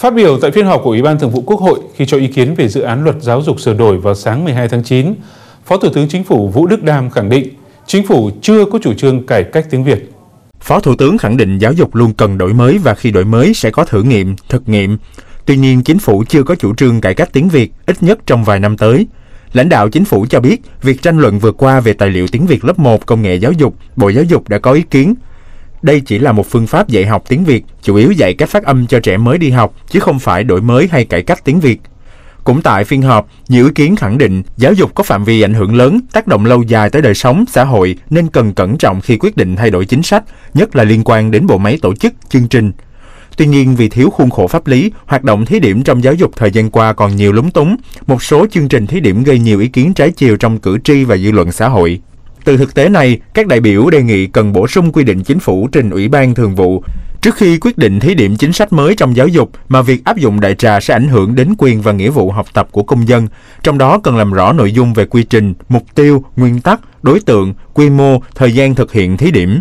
Phát biểu tại phiên họp của Ủy ban Thường vụ Quốc hội khi cho ý kiến về dự án luật giáo dục sửa đổi vào sáng 12 tháng 9, Phó Thủ tướng Chính phủ Vũ Đức Đam khẳng định Chính phủ chưa có chủ trương cải cách tiếng Việt. Phó Thủ tướng khẳng định giáo dục luôn cần đổi mới và khi đổi mới sẽ có thử nghiệm, thực nghiệm. Tuy nhiên, chính phủ chưa có chủ trương cải cách tiếng Việt, ít nhất trong vài năm tới. Lãnh đạo chính phủ cho biết, việc tranh luận vừa qua về tài liệu tiếng Việt lớp 1 công nghệ giáo dục, Bộ Giáo dục đã có ý kiến đây chỉ là một phương pháp dạy học tiếng Việt, chủ yếu dạy cách phát âm cho trẻ mới đi học, chứ không phải đổi mới hay cải cách tiếng Việt. Cũng tại phiên họp, nhiều ý kiến khẳng định giáo dục có phạm vi ảnh hưởng lớn, tác động lâu dài tới đời sống, xã hội nên cần cẩn trọng khi quyết định thay đổi chính sách, nhất là liên quan đến bộ máy tổ chức, chương trình. Tuy nhiên vì thiếu khuôn khổ pháp lý, hoạt động thí điểm trong giáo dục thời gian qua còn nhiều lúng túng, một số chương trình thí điểm gây nhiều ý kiến trái chiều trong cử tri và dư luận xã hội. Từ thực tế này, các đại biểu đề nghị cần bổ sung quy định chính phủ trình Ủy ban Thường vụ trước khi quyết định thí điểm chính sách mới trong giáo dục mà việc áp dụng đại trà sẽ ảnh hưởng đến quyền và nghĩa vụ học tập của công dân, trong đó cần làm rõ nội dung về quy trình, mục tiêu, nguyên tắc, đối tượng, quy mô, thời gian thực hiện thí điểm.